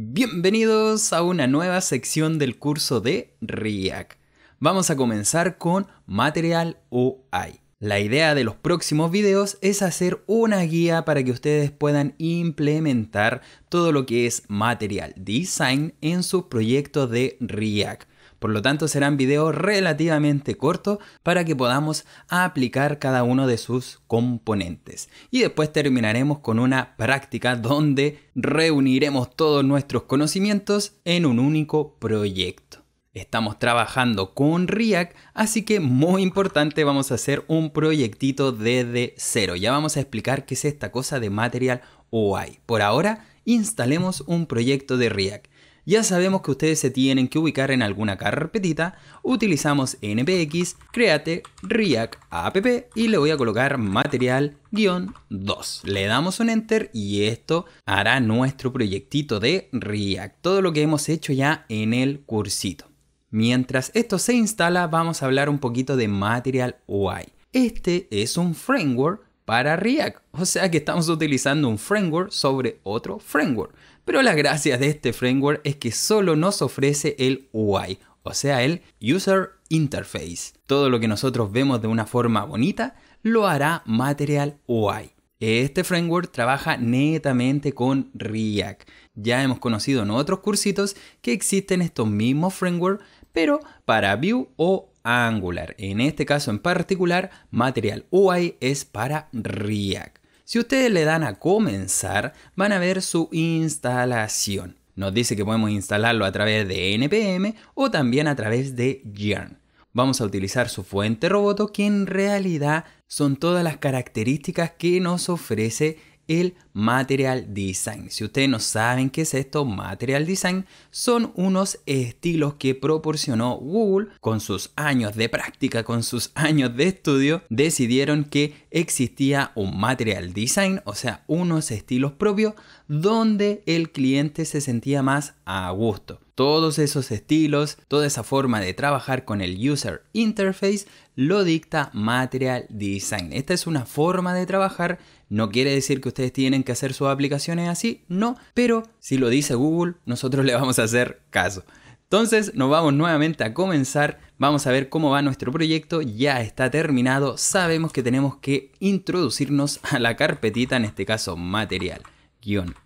Bienvenidos a una nueva sección del curso de React. Vamos a comenzar con Material UI. La idea de los próximos videos es hacer una guía para que ustedes puedan implementar todo lo que es Material Design en su proyecto de React. Por lo tanto, serán videos relativamente cortos para que podamos aplicar cada uno de sus componentes. Y después terminaremos con una práctica donde reuniremos todos nuestros conocimientos en un único proyecto. Estamos trabajando con React, así que muy importante vamos a hacer un proyectito desde cero. Ya vamos a explicar qué es esta cosa de Material UI. Por ahora, instalemos un proyecto de React. Ya sabemos que ustedes se tienen que ubicar en alguna carpetita, utilizamos npx, create, react app y le voy a colocar material-2. Le damos un enter y esto hará nuestro proyectito de react, todo lo que hemos hecho ya en el cursito. Mientras esto se instala vamos a hablar un poquito de Material UI. Este es un framework para React. O sea que estamos utilizando un framework sobre otro framework. Pero la gracia de este framework es que solo nos ofrece el UI, o sea, el User Interface. Todo lo que nosotros vemos de una forma bonita lo hará Material UI. Este framework trabaja netamente con React. Ya hemos conocido en otros cursitos que existen estos mismos frameworks, pero para Vue o Angular. En este caso en particular, Material UI es para React. Si ustedes le dan a comenzar, van a ver su instalación. Nos dice que podemos instalarlo a través de NPM o también a través de Yarn. Vamos a utilizar su fuente roboto que en realidad son todas las características que nos ofrece el Material Design. Si ustedes no saben qué es esto, Material Design son unos estilos que proporcionó Google con sus años de práctica, con sus años de estudio, decidieron que existía un Material Design, o sea, unos estilos propios donde el cliente se sentía más a gusto. Todos esos estilos, toda esa forma de trabajar con el user interface lo dicta Material Design. Esta es una forma de trabajar, no quiere decir que ustedes tienen que hacer sus aplicaciones así, no, pero si lo dice Google, nosotros le vamos a hacer caso. Entonces nos vamos nuevamente a comenzar, vamos a ver cómo va nuestro proyecto, ya está terminado, sabemos que tenemos que introducirnos a la carpetita, en este caso material.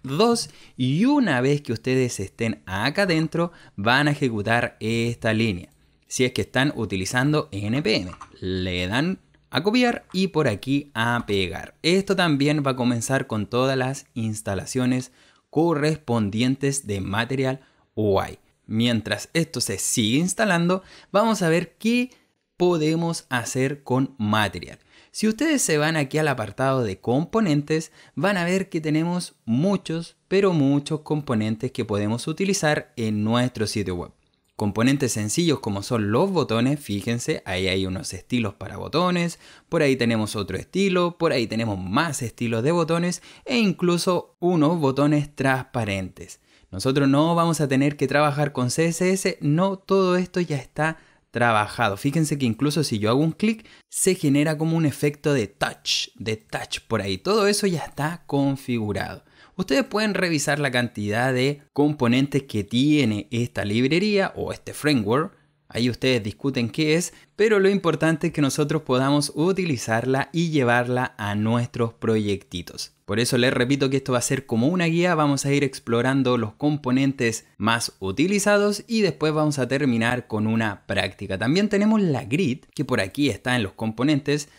2 y una vez que ustedes estén acá dentro van a ejecutar esta línea. Si es que están utilizando NPM, le dan a copiar y por aquí a pegar. Esto también va a comenzar con todas las instalaciones correspondientes de Material UI. Mientras esto se sigue instalando, vamos a ver qué podemos hacer con Material. Si ustedes se van aquí al apartado de componentes, van a ver que tenemos muchos, pero muchos componentes que podemos utilizar en nuestro sitio web. Componentes sencillos como son los botones, fíjense, ahí hay unos estilos para botones, por ahí tenemos otro estilo, por ahí tenemos más estilos de botones e incluso unos botones transparentes. Nosotros no vamos a tener que trabajar con CSS, no, todo esto ya está trabajado. Fíjense que incluso si yo hago un clic, se genera como un efecto de touch, de touch por ahí. Todo eso ya está configurado. Ustedes pueden revisar la cantidad de componentes que tiene esta librería o este framework Ahí ustedes discuten qué es, pero lo importante es que nosotros podamos utilizarla y llevarla a nuestros proyectitos. Por eso les repito que esto va a ser como una guía, vamos a ir explorando los componentes más utilizados y después vamos a terminar con una práctica. También tenemos la grid, que por aquí está en los componentes,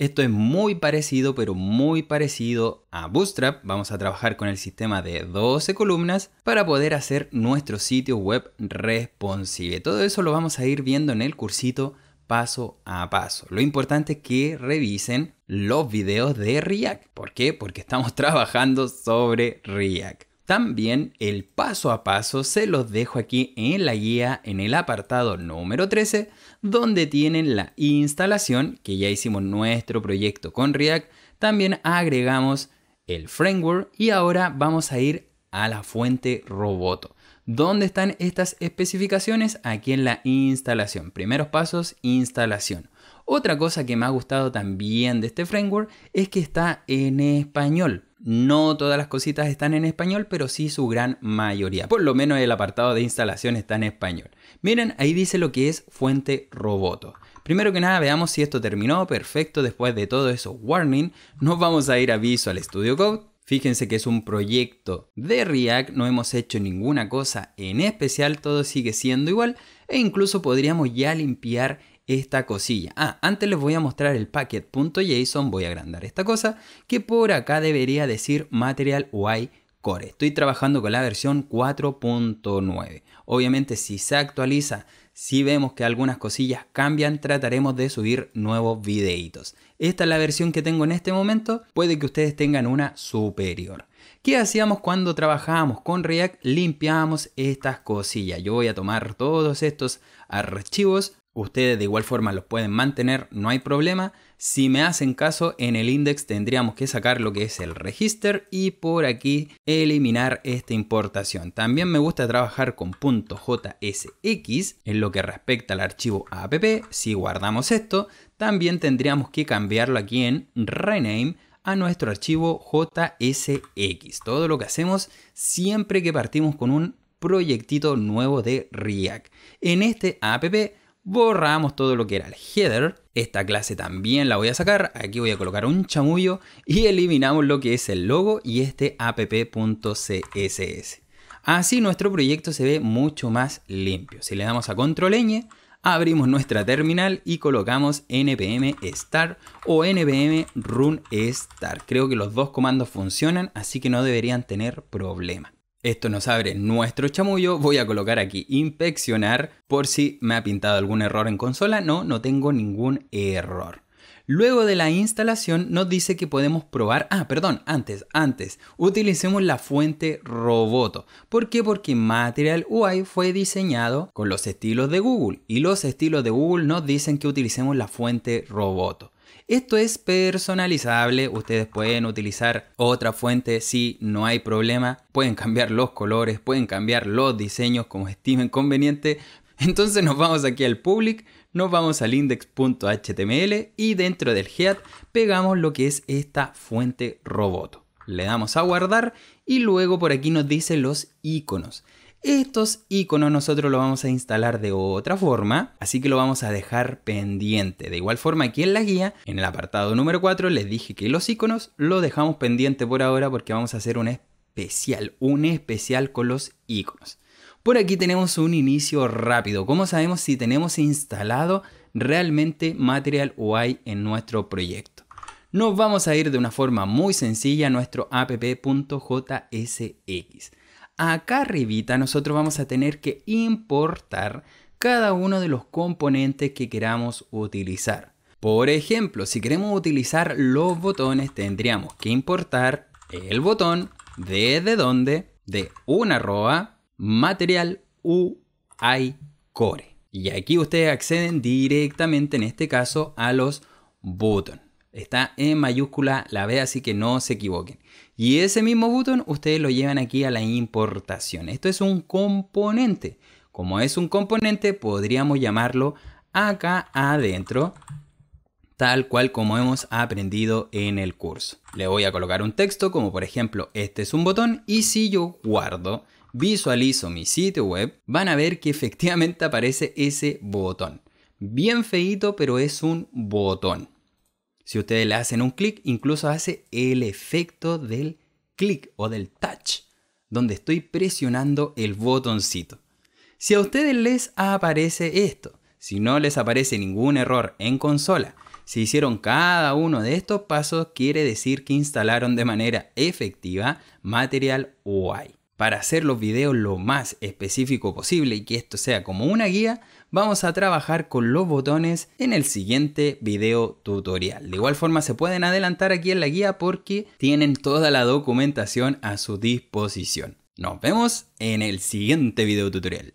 esto es muy parecido, pero muy parecido a Bootstrap. Vamos a trabajar con el sistema de 12 columnas para poder hacer nuestro sitio web responsive. Todo eso lo vamos a ir viendo en el cursito paso a paso. Lo importante es que revisen los videos de React. ¿Por qué? Porque estamos trabajando sobre React. También el paso a paso se los dejo aquí en la guía en el apartado número 13 donde tienen la instalación que ya hicimos nuestro proyecto con React. También agregamos el framework y ahora vamos a ir a la fuente Roboto. ¿Dónde están estas especificaciones? Aquí en la instalación. Primeros pasos, instalación. Otra cosa que me ha gustado también de este framework es que está en español. No todas las cositas están en español, pero sí su gran mayoría. Por lo menos el apartado de instalación está en español. Miren, ahí dice lo que es fuente roboto. Primero que nada, veamos si esto terminó perfecto después de todo eso warning. Nos vamos a ir a al Studio Code. Fíjense que es un proyecto de React, no hemos hecho ninguna cosa en especial, todo sigue siendo igual e incluso podríamos ya limpiar esta cosilla. Ah, antes les voy a mostrar el packet.json, voy a agrandar esta cosa, que por acá debería decir Material UI Core. Estoy trabajando con la versión 4.9. Obviamente si se actualiza, si vemos que algunas cosillas cambian, trataremos de subir nuevos videitos. Esta es la versión que tengo en este momento, puede que ustedes tengan una superior. ¿Qué hacíamos cuando trabajábamos con React? Limpiábamos estas cosillas. Yo voy a tomar todos estos archivos, Ustedes de igual forma los pueden mantener, no hay problema. Si me hacen caso, en el index tendríamos que sacar lo que es el register y por aquí eliminar esta importación. También me gusta trabajar con .jsx en lo que respecta al archivo app. Si guardamos esto, también tendríamos que cambiarlo aquí en rename a nuestro archivo JSX. Todo lo que hacemos siempre que partimos con un proyectito nuevo de React. En este app borramos todo lo que era el header. Esta clase también la voy a sacar. Aquí voy a colocar un chamullo y eliminamos lo que es el logo y este app.css. Así nuestro proyecto se ve mucho más limpio. Si le damos a control abrimos nuestra terminal y colocamos npm start o npm run start. Creo que los dos comandos funcionan, así que no deberían tener problema. Esto nos abre nuestro chamullo, voy a colocar aquí inspeccionar por si me ha pintado algún error en consola. No, no tengo ningún error. Luego de la instalación nos dice que podemos probar, ah, perdón, antes, antes, utilicemos la fuente Roboto. ¿Por qué? Porque Material UI fue diseñado con los estilos de Google y los estilos de Google nos dicen que utilicemos la fuente Roboto. Esto es personalizable, ustedes pueden utilizar otra fuente si no hay problema, pueden cambiar los colores, pueden cambiar los diseños como estimen conveniente. Entonces nos vamos aquí al public, nos vamos al index.html y dentro del head pegamos lo que es esta fuente roboto. Le damos a guardar y luego por aquí nos dice los iconos. Estos iconos nosotros los vamos a instalar de otra forma, así que lo vamos a dejar pendiente. De igual forma aquí en la guía, en el apartado número 4 les dije que los iconos lo dejamos pendiente por ahora porque vamos a hacer un especial, un especial con los iconos. Por aquí tenemos un inicio rápido. ¿Cómo sabemos si tenemos instalado realmente Material UI en nuestro proyecto? Nos vamos a ir de una forma muy sencilla a nuestro app.jsx. Acá arribita nosotros vamos a tener que importar cada uno de los componentes que queramos utilizar. Por ejemplo, si queremos utilizar los botones tendríamos que importar el botón desde donde de una arroba material UI core. Y aquí ustedes acceden directamente en este caso a los botones. Está en mayúscula la B, así que no se equivoquen. Y ese mismo botón ustedes lo llevan aquí a la importación. Esto es un componente. Como es un componente, podríamos llamarlo acá adentro, tal cual como hemos aprendido en el curso. Le voy a colocar un texto, como por ejemplo, este es un botón, y si yo guardo, visualizo mi sitio web, van a ver que efectivamente aparece ese botón. Bien feito, pero es un botón. Si ustedes le hacen un clic, incluso hace el efecto del clic o del touch, donde estoy presionando el botoncito. Si a ustedes les aparece esto, si no les aparece ningún error en consola, si hicieron cada uno de estos pasos, quiere decir que instalaron de manera efectiva Material UI. Para hacer los videos lo más específico posible y que esto sea como una guía, vamos a trabajar con los botones en el siguiente video tutorial. De igual forma se pueden adelantar aquí en la guía porque tienen toda la documentación a su disposición. Nos vemos en el siguiente video tutorial.